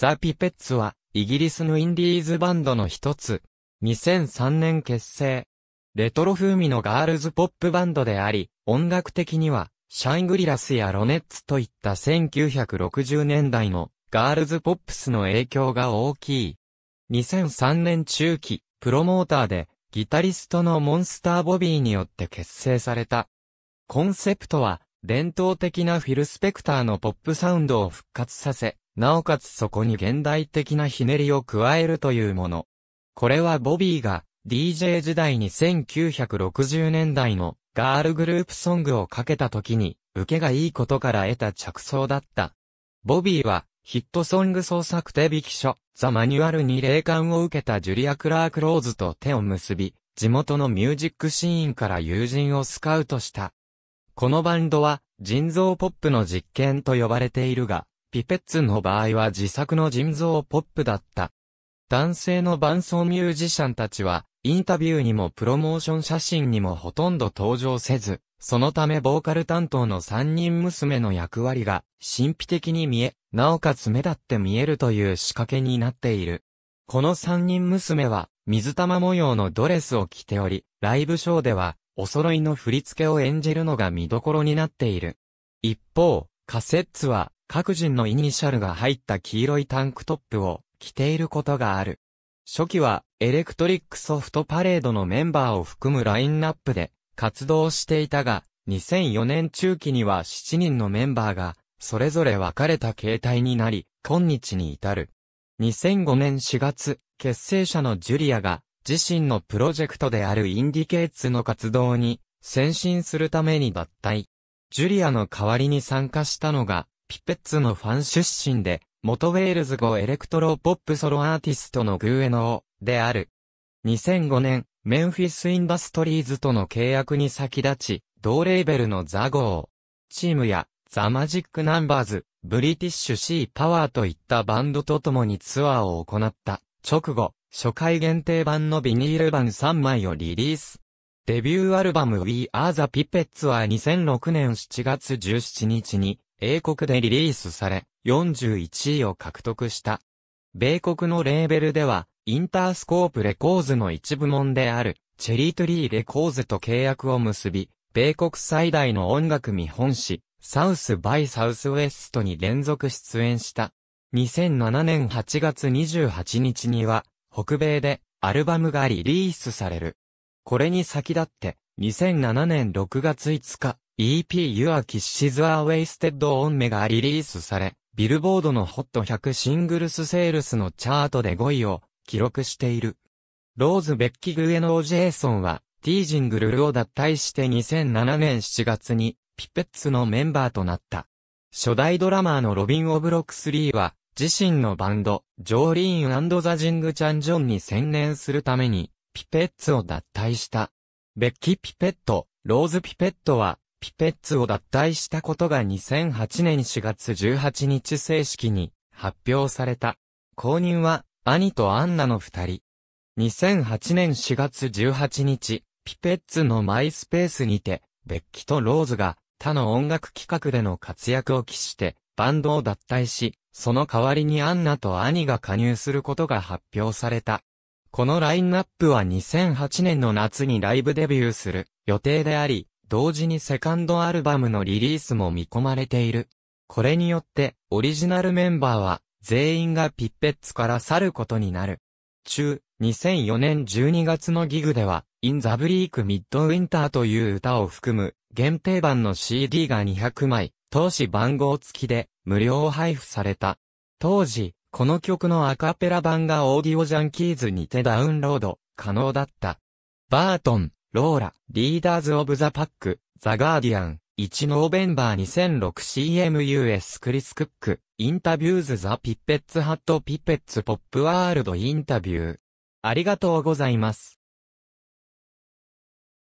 ザ・ピペッツは、イギリスのインディーズバンドの一つ。2003年結成。レトロ風味のガールズポップバンドであり、音楽的には、シャイグリラスやロネッツといった1960年代のガールズポップスの影響が大きい。2003年中期、プロモーターで、ギタリストのモンスターボビーによって結成された。コンセプトは、伝統的なフィル・スペクターのポップサウンドを復活させ、なおかつそこに現代的なひねりを加えるというもの。これはボビーが DJ 時代に1960年代のガールグループソングをかけた時に受けがいいことから得た着想だった。ボビーはヒットソング創作手引き書ザ・マニュアルに霊感を受けたジュリア・クラーク・ローズと手を結び、地元のミュージックシーンから友人をスカウトした。このバンドは人造ポップの実験と呼ばれているが、ピペッツの場合は自作の人造ポップだった。男性の伴奏ミュージシャンたちは、インタビューにもプロモーション写真にもほとんど登場せず、そのためボーカル担当の三人娘の役割が神秘的に見え、なおかつ目立って見えるという仕掛けになっている。この三人娘は水玉模様のドレスを着ており、ライブショーではお揃いの振り付けを演じるのが見どころになっている。一方、カセッツは各人のイニシャルが入った黄色いタンクトップを着ていることがある。初期はエレクトリックソフトパレードのメンバーを含むラインナップで活動していたが、2004年中期には7人のメンバーが、それぞれ分かれた形態になり、今日に至る。2005年4月、結成者のジュリアが、自身のプロジェクトであるインディケーツの活動に、先進するために脱退。ジュリアの代わりに参加したのが、ピペッツのファン出身で、元ウェールズ語エレクトロポップソロアーティストのグーエノーである。2005年、メンフィスインダストリーズとの契約に先立ち、同レーベルのザゴー、チームやザ・マジック・ナンバーズ、ブリティッシュ・シー・パワーといったバンドと共にツアーを行った。直後、初回限定版のビニール版3枚をリリース。デビューアルバム We Are the Pippets は2006年7月17日に英国でリリースされ、41位を獲得した。米国のレーベルでは、インタースコープレコーズの一部門である、チェリートリーレコーズと契約を結び、米国最大の音楽見本誌、サウスバイサウスウェストに連続出演した。2007年8月28日には、北米でアルバムがリリースされる。これに先立って、2007年6月5日、EP Your Kisses Are Wasted On Me がリリースされ、ビルボードのホット1 0 0シングルスセールスのチャートで5位を記録している。ローズ・ベッキグエノー・ジェイソンは、ティージングルルを脱退して2007年7月に、ピペッツのメンバーとなった。初代ドラマーのロビン・オブロック3は、自身のバンド、ジョーリーンザ・ジング・チャン・ジョンに専念するために、ピペッツを脱退した。ベッキ・ピペット、ローズ・ピペットは、ピペッツを脱退したことが2008年4月18日正式に発表された。購入は兄とアンナの二人。2008年4月18日、ピペッツのマイスペースにて、ベッキとローズが他の音楽企画での活躍を期して、バンドを脱退し、その代わりにアンナと兄が加入することが発表された。このラインナップは2008年の夏にライブデビューする予定であり、同時にセカンドアルバムのリリースも見込まれている。これによって、オリジナルメンバーは、全員がピッペッツから去ることになる。中、2004年12月のギグでは、In the Bleak Midwinter という歌を含む、限定版の CD が200枚、当時番号付きで、無料配布された。当時、この曲のアカペラ版がオーディオジャンキーズにてダウンロード、可能だった。バートン、ローラ、リーダーズ・オブ・ザ・パック、ザ・ガーディアン、1ノーベンバー 2006CMUS クリス・クック、インタビューズ・ザ・ピッペッツ・ハット・ピッペッツ・ポップ・ワールド・インタビュー。ありがとうございます。